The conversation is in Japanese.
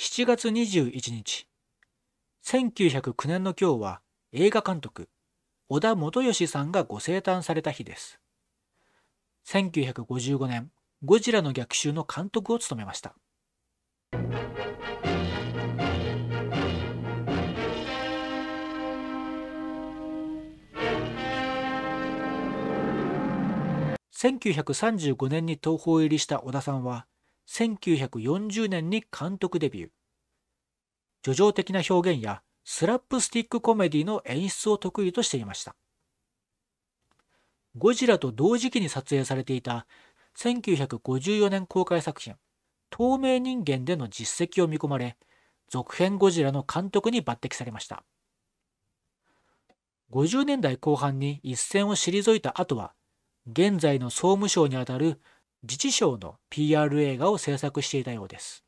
7月21日、1909年の今日は映画監督、小田元義さんがご生誕された日です。1955年、ゴジラの逆襲の監督を務めました。1935年に東宝入りした小田さんは、1940年に監督デビュー。叙情的な表現やスラップスティックコメディの演出を得意としていました。ゴジラと同時期に撮影されていた1954年公開作品透明人間での実績を見込まれ続編ゴジラの監督に抜擢されました50年代後半に一線を退いた後は現在の総務省にあたる自治省の PR 映画を制作していたようです。